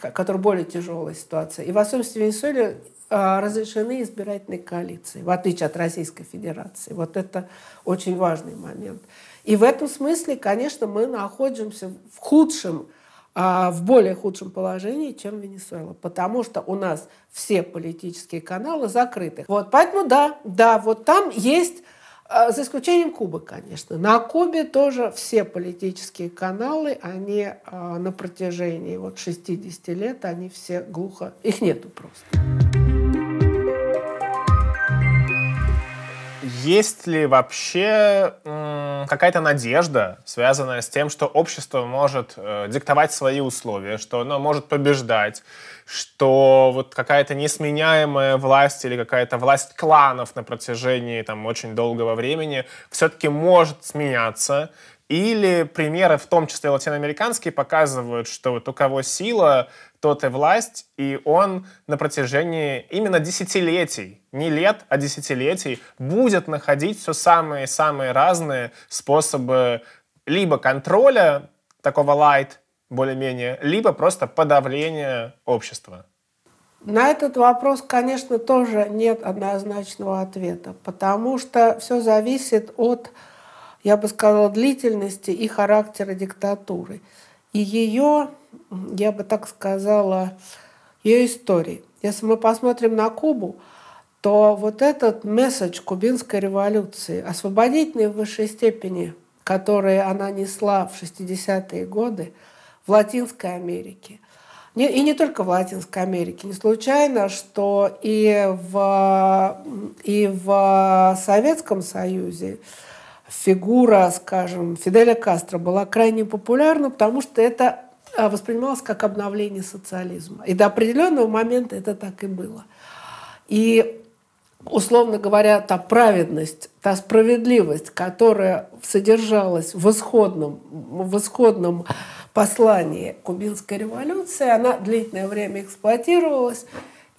который более тяжелая ситуация, и в особенности в Венесуэле а, разрешены избирательные коалиции, в отличие от Российской Федерации. Вот это очень важный момент. И в этом смысле, конечно, мы находимся в худшем а, в более худшем положении, чем Венесуэла, потому что у нас все политические каналы закрыты. Вот, поэтому да, да, вот там есть а, за исключением Кубы, конечно. На Кубе тоже все политические каналы, они а, на протяжении вот 60 лет, они все глухо, их нету просто. Есть ли вообще какая-то надежда, связанная с тем, что общество может э, диктовать свои условия, что оно может побеждать, что вот какая-то несменяемая власть или какая-то власть кланов на протяжении там очень долгого времени все-таки может сменяться, или примеры, в том числе латиноамериканские, показывают, что вот у кого сила, тот и власть, и он на протяжении именно десятилетий, не лет, а десятилетий, будет находить все самые-самые разные способы либо контроля такого лайт, более-менее, либо просто подавления общества. На этот вопрос, конечно, тоже нет однозначного ответа, потому что все зависит от я бы сказала, длительности и характера диктатуры. И ее, я бы так сказала, ее истории. Если мы посмотрим на Кубу, то вот этот месседж кубинской революции, освободительной в высшей степени, которые она несла в 60-е годы в Латинской Америке, и не только в Латинской Америке. Не случайно, что и в, и в Советском Союзе фигура, скажем, Фиделя Кастро была крайне популярна, потому что это а, воспринималось как обновление социализма. И до определенного момента это так и было. И, условно говоря, та праведность, та справедливость, которая содержалась в исходном, в исходном послании Кубинской революции, она длительное время эксплуатировалась.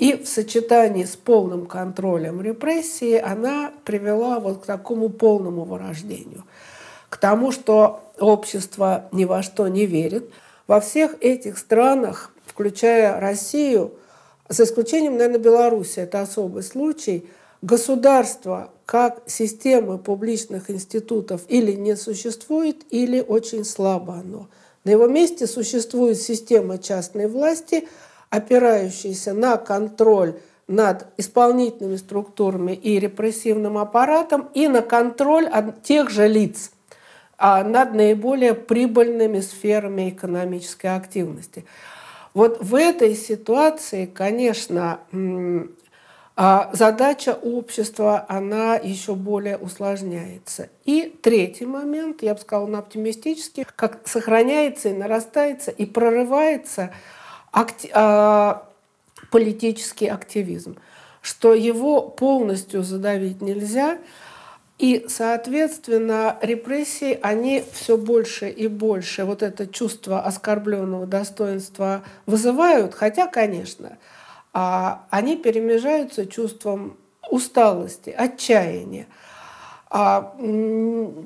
И в сочетании с полным контролем репрессии она привела вот к такому полному вырождению, к тому, что общество ни во что не верит. Во всех этих странах, включая Россию, за исключением, наверное, Беларуси, это особый случай, государство как системы публичных институтов или не существует, или очень слабо оно. На его месте существует система частной власти – опирающийся на контроль над исполнительными структурами и репрессивным аппаратом и на контроль от тех же лиц а, над наиболее прибыльными сферами экономической активности. Вот в этой ситуации, конечно, а, задача общества, она еще более усложняется. И третий момент, я бы сказала, он оптимистический, как сохраняется и нарастается и прорывается – акти э, политический активизм, что его полностью задавить нельзя, и, соответственно, репрессии, они все больше и больше вот это чувство оскорбленного достоинства вызывают, хотя, конечно, а, они перемежаются чувством усталости, отчаяния а,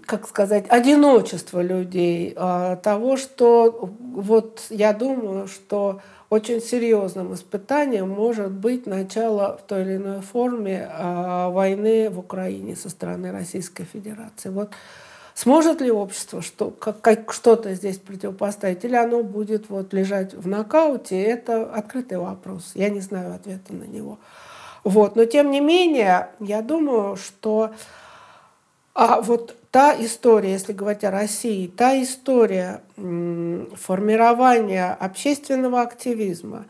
как сказать, одиночество людей, а, того, что вот я думаю, что очень серьезным испытанием может быть начало в той или иной форме а, войны в Украине со стороны Российской Федерации. Вот сможет ли общество что, как, как, что-то здесь противопоставить, или оно будет вот лежать в нокауте, это открытый вопрос. Я не знаю ответа на него. Вот. Но тем не менее, я думаю, что а вот та история, если говорить о России, та история формирования общественного активизма.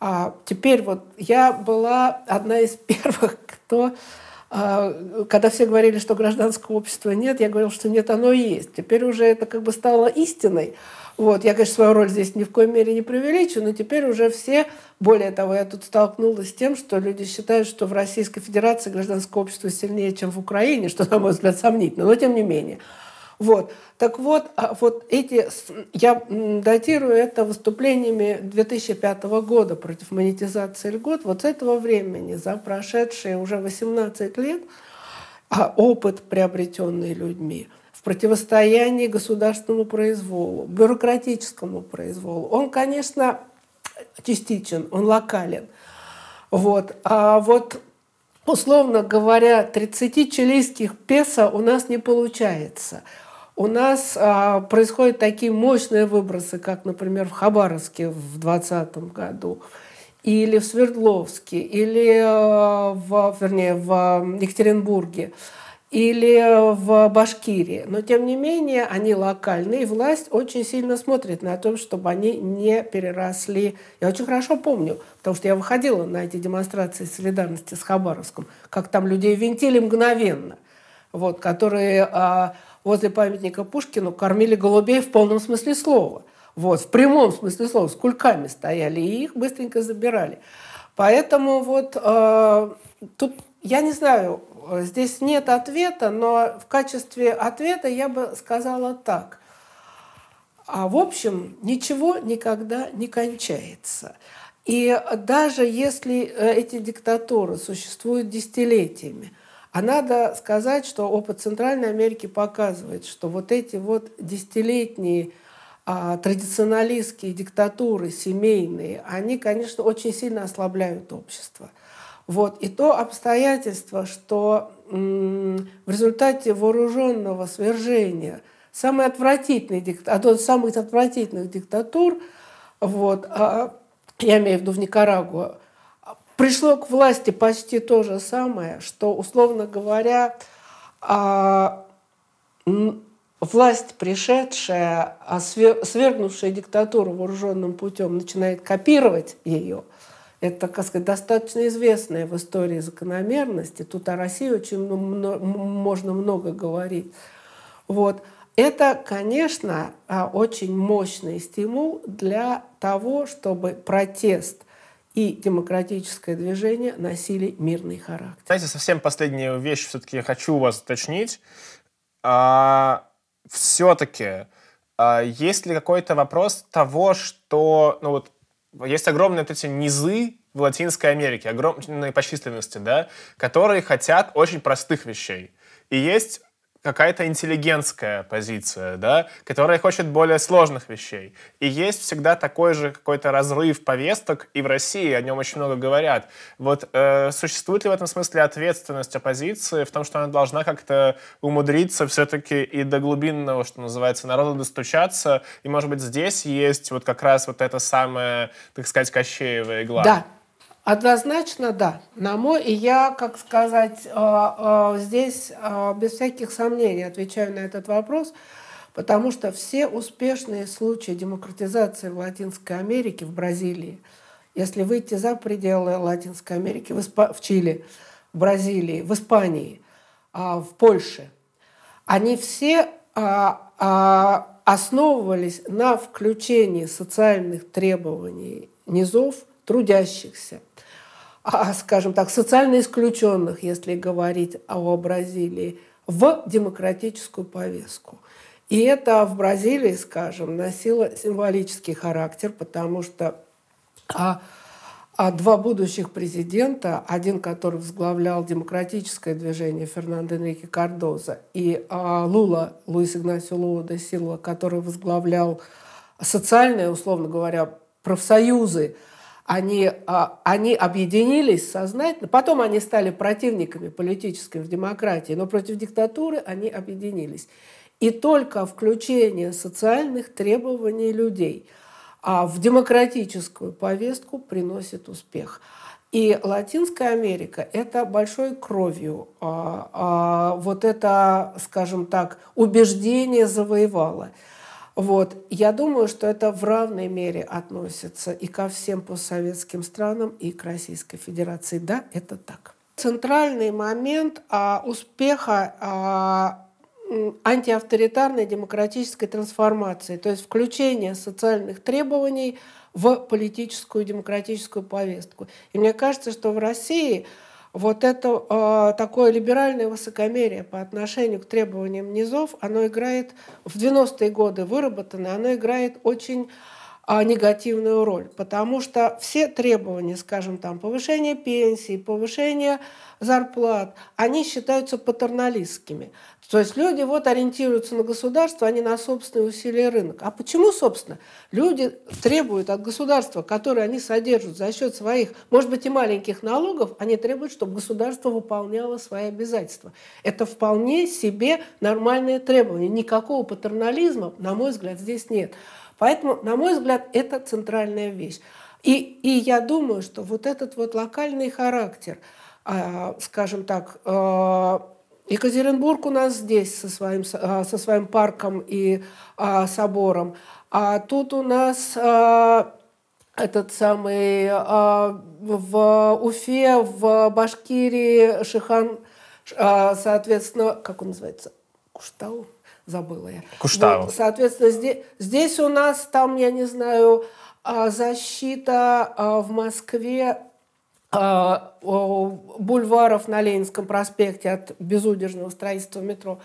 А теперь вот я была одна из первых, кто, а, когда все говорили, что гражданского общества нет, я говорила, что нет, оно есть. Теперь уже это как бы стало истиной. Вот, я, конечно, свою роль здесь ни в коей мере не преувеличу, но теперь уже все, более того, я тут столкнулась с тем, что люди считают, что в Российской Федерации гражданское общество сильнее, чем в Украине, что, на мой взгляд, сомнительно, но тем не менее. Вот. Так вот, а вот эти, я датирую это выступлениями 2005 года против монетизации льгот. Вот с этого времени, за прошедшие уже 18 лет, а опыт, приобретенный людьми – в противостоянии государственному произволу, бюрократическому произволу. Он, конечно, частичен, он локален. Вот. А вот, условно говоря, 30 чилийских песо у нас не получается. У нас а, происходят такие мощные выбросы, как, например, в Хабаровске в 2020 году, или в Свердловске, или, а, в, вернее, в Екатеринбурге или в Башкирии. Но, тем не менее, они локальные, и власть очень сильно смотрит на то, чтобы они не переросли. Я очень хорошо помню, потому что я выходила на эти демонстрации солидарности с Хабаровском, как там людей винтили мгновенно, вот, которые а, возле памятника Пушкину кормили голубей в полном смысле слова. Вот, в прямом смысле слова, с кульками стояли, и их быстренько забирали. Поэтому вот а, тут я не знаю, здесь нет ответа, но в качестве ответа я бы сказала так. А в общем, ничего никогда не кончается. И даже если э, эти диктатуры существуют десятилетиями, а надо сказать, что опыт Центральной Америки показывает, что вот эти вот десятилетние а, традиционалистские диктатуры семейные, они, конечно, очень сильно ослабляют общество – вот. И то обстоятельство, что в результате вооруженного свержения самый отвратительный диктатор, одной из самых отвратительных диктатур, вот, а, я имею в виду в Никарагуа, пришло к власти почти то же самое, что, условно говоря, а, власть, пришедшая, а свергнувшая диктатуру вооруженным путем, начинает копировать ее – это, как сказать, достаточно известная в истории закономерности. Тут о России очень много, можно много говорить. Вот. Это, конечно, а, очень мощный стимул для того, чтобы протест и демократическое движение носили мирный характер. Знаете, совсем последняя вещь все-таки я хочу у вас уточнить. А, все-таки а, есть ли какой-то вопрос того, что ну вот есть огромные вот эти низы в Латинской Америке, огромные ну, почтительности, да, которые хотят очень простых вещей. И есть какая-то интеллигентская позиция, да, которая хочет более сложных вещей. И есть всегда такой же какой-то разрыв повесток, и в России о нем очень много говорят. Вот э, существует ли в этом смысле ответственность оппозиции в том, что она должна как-то умудриться все-таки и до глубинного, что называется, народу достучаться, и, может быть, здесь есть вот как раз вот эта самая, так сказать, кощеевая игла? Да, Однозначно, да. На мой и я, как сказать, э, э, здесь э, без всяких сомнений отвечаю на этот вопрос, потому что все успешные случаи демократизации в Латинской Америке, в Бразилии, если выйти за пределы Латинской Америки, в, Испа- в Чили, в Бразилии, в Испании, а, в Польше, они все а, а, основывались на включении социальных требований низов трудящихся – а, скажем так, социально исключенных, если говорить о Бразилии, в демократическую повестку. И это в Бразилии, скажем, носило символический характер, потому что а, а два будущих президента, один, который возглавлял демократическое движение Фернандо Энрике Кардоза, и а, Лула, Луис Игнасио Лула де Силва, который возглавлял социальные, условно говоря, профсоюзы, они, а, они объединились сознательно, потом они стали противниками политической в демократии, но против диктатуры они объединились. И только включение социальных требований людей а, в демократическую повестку приносит успех. И Латинская Америка – это большой кровью. А, вот это, скажем так, убеждение завоевало – вот. Я думаю, что это в равной мере относится и ко всем постсоветским странам, и к Российской Федерации. Да, это так. Центральный момент а, успеха а, антиавторитарной демократической трансформации, то есть включение социальных требований в политическую демократическую повестку. И мне кажется, что в России вот это э, такое либеральное высокомерие по отношению к требованиям низов, оно играет в 90-е годы выработанное, оно играет очень э, негативную роль, потому что все требования, скажем, там повышение пенсий, повышение зарплат, они считаются патерналистскими. То есть люди вот ориентируются на государство, а не на собственные усилия рынка. А почему, собственно? Люди требуют от государства, которое они содержат за счет своих, может быть, и маленьких налогов, они требуют, чтобы государство выполняло свои обязательства. Это вполне себе нормальное требование. Никакого патернализма, на мой взгляд, здесь нет. Поэтому, на мой взгляд, это центральная вещь. И, и я думаю, что вот этот вот локальный характер, а, скажем так, а, Екатеринбург у нас здесь со своим, а, со своим парком и а, собором. А тут у нас а, этот самый а, в Уфе, в Башкирии, Шихан, а, соответственно, как он называется? Куштау? Забыла я. Куштау. Вот, соответственно, здесь, здесь у нас, там, я не знаю, а, защита а, в Москве а, бульваров на Ленинском проспекте от безудержного строительства метро.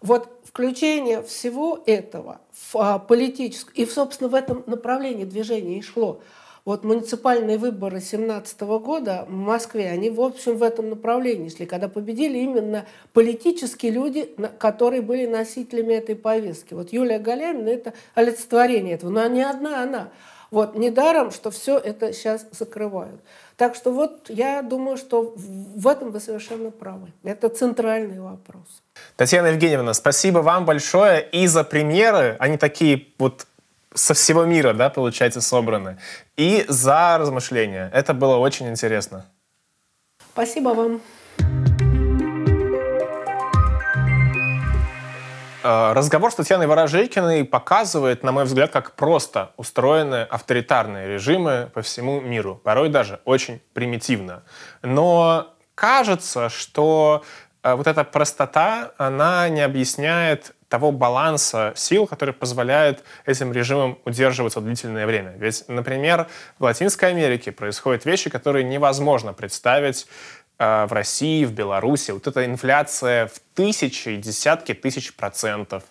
Вот включение всего этого в а, политическое, и, собственно, в этом направлении движение и шло. Вот муниципальные выборы 2017 года в Москве, они, в общем, в этом направлении шли, когда победили именно политические люди, которые были носителями этой повестки. Вот Юлия Галямина – это олицетворение этого, но не одна она. Вот, недаром, что все это сейчас закрывают. Так что вот я думаю, что в этом вы совершенно правы. Это центральный вопрос. Татьяна Евгеньевна, спасибо вам большое и за премьеры. Они такие вот со всего мира, да, получается, собраны. И за размышления. Это было очень интересно. Спасибо вам. Э, разговор с Татьяной Ворожейкиной показывает, на мой взгляд, как просто устроены авторитарные режимы по всему миру. Порой даже очень примитивно. Но кажется, что э, вот эта простота, она не объясняет того баланса сил, который позволяет этим режимам удерживаться длительное время. Ведь, например, в Латинской Америке происходят вещи, которые невозможно представить Э, в России, в Беларуси. Вот эта инфляция в тысячи и десятки тысяч процентов.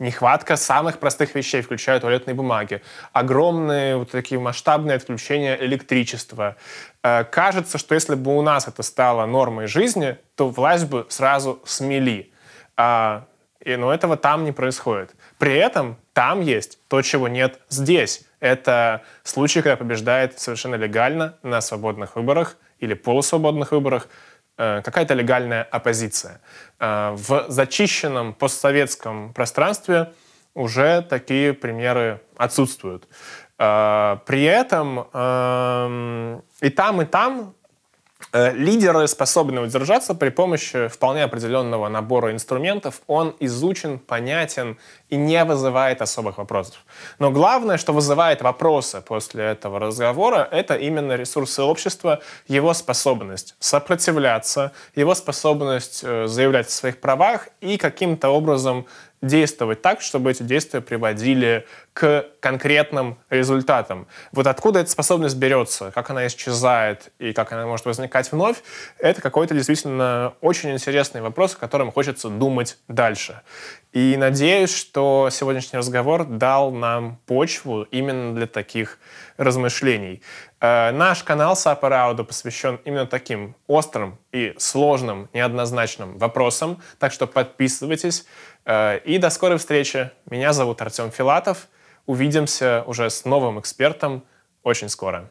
Нехватка самых простых вещей, включая туалетные бумаги. Огромные вот такие масштабные отключения электричества. Э, кажется, что если бы у нас это стало нормой жизни, то власть бы сразу смели. А, но этого там не происходит. При этом там есть то, чего нет здесь. Это случай, когда побеждает совершенно легально на свободных выборах – или полусвободных выборах э, какая-то легальная оппозиция. Э, в зачищенном постсоветском пространстве уже такие примеры отсутствуют. Э, при этом эм, и там, и там Э, лидеры способны удержаться при помощи вполне определенного набора инструментов. Он изучен, понятен и не вызывает особых вопросов. Но главное, что вызывает вопросы после этого разговора, это именно ресурсы общества, его способность сопротивляться, его способность э, заявлять о своих правах и каким-то образом действовать так, чтобы эти действия приводили к конкретным результатам. Вот откуда эта способность берется, как она исчезает и как она может возникать вновь, это какой-то действительно очень интересный вопрос, о котором хочется думать дальше. И надеюсь, что сегодняшний разговор дал нам почву именно для таких размышлений. Э, наш канал Сапа посвящен именно таким острым и сложным, неоднозначным вопросам, так что подписывайтесь. Э, и до скорой встречи. Меня зовут Артем Филатов. Увидимся уже с новым экспертом очень скоро.